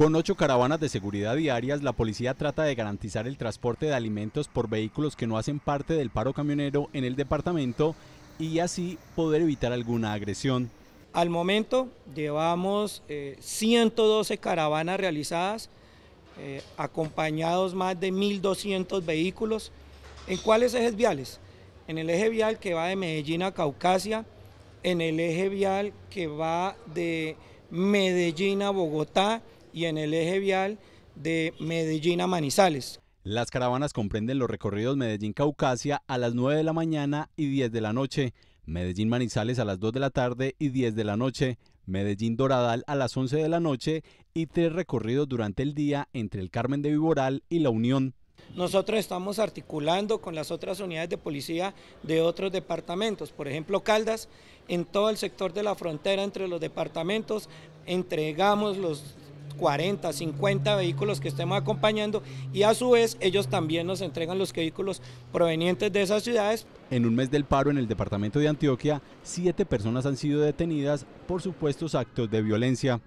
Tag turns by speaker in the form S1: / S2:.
S1: Con ocho caravanas de seguridad diarias, la policía trata de garantizar el transporte de alimentos por vehículos que no hacen parte del paro camionero en el departamento y así poder evitar alguna agresión. Al momento llevamos 112 eh, caravanas
S2: realizadas, eh, acompañados más de 1.200 vehículos. ¿En cuáles ejes viales? En el eje vial que va de Medellín a Caucasia, en el eje vial que va de Medellín a Bogotá, y en el
S1: eje vial de Medellín a Manizales. Las caravanas comprenden los recorridos Medellín-Caucasia a las 9 de la mañana y 10 de la noche, Medellín-Manizales a las 2 de la tarde y 10 de la noche, Medellín-Doradal a las 11 de la noche y tres recorridos durante el día entre el Carmen de Viboral y La Unión.
S2: Nosotros estamos
S1: articulando
S2: con las otras unidades de policía de otros departamentos, por ejemplo Caldas, en todo el sector de la frontera entre los departamentos, entregamos los 40, 50 vehículos que estemos acompañando y a su vez ellos también nos entregan los vehículos
S1: provenientes de esas ciudades. En un mes del paro en el departamento de Antioquia, siete personas han sido detenidas por supuestos actos de violencia.